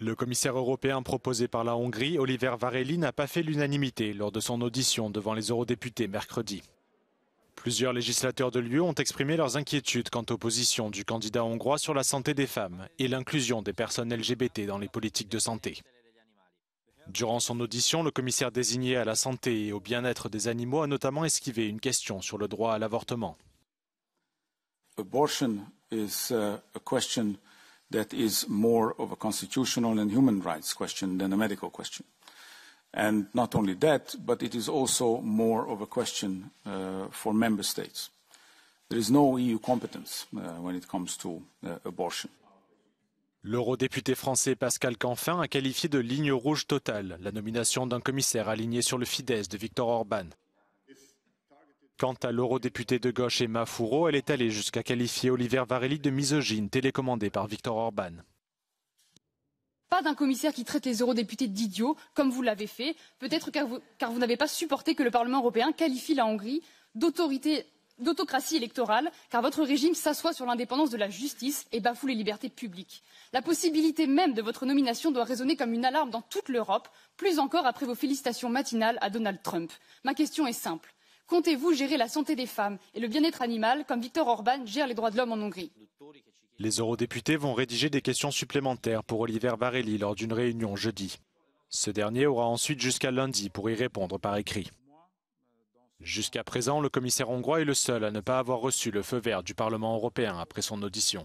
Le commissaire européen proposé par la Hongrie, Oliver Varelli, n'a pas fait l'unanimité lors de son audition devant les eurodéputés mercredi. Plusieurs législateurs de l'UE ont exprimé leurs inquiétudes quant aux positions du candidat hongrois sur la santé des femmes et l'inclusion des personnes LGBT dans les politiques de santé. Durant son audition, le commissaire désigné à la santé et au bien-être des animaux a notamment esquivé une question sur le droit à l'avortement. Uh, question that is more of a constitutional and human rights question than a medical question. And not only that, but it is also more of a question uh, for member states. There is no EU competence uh, when it comes to uh, abortion. L'eurodéputé français Pascal Canfin a qualifié de ligne rouge totale la nomination d'un commissaire aligné sur le Fidesz de Victor Orban. Quant à l'eurodéputée de gauche Emma Fourreau, elle est allée jusqu'à qualifier Oliver Varelli de misogyne, télécommandé par Victor Orban. Pas d'un commissaire qui traite les eurodéputés d'idiots, comme vous l'avez fait, peut-être car vous, n'avez pas supporté que le Parlement européen qualifie la Hongrie d'autorité d'autocratie électorale, car votre régime s'assoit sur l'indépendance de la justice et bafoue les libertés publiques. La possibilité même de votre nomination doit résonner comme une alarme dans toute l'Europe, plus encore après vos félicitations matinales à Donald Trump. Ma question est simple comptez vous gérer la santé des femmes et le bien être animal comme Viktor Orban gère les droits de l'homme en Hongrie Les eurodéputés vont rédiger des questions supplémentaires pour Oliver Varelli lors d'une réunion jeudi. Ce dernier aura ensuite jusqu'à lundi pour y répondre par écrit. Jusqu'à présent, le commissaire hongrois est le seul à ne pas avoir reçu le feu vert du Parlement européen après son audition.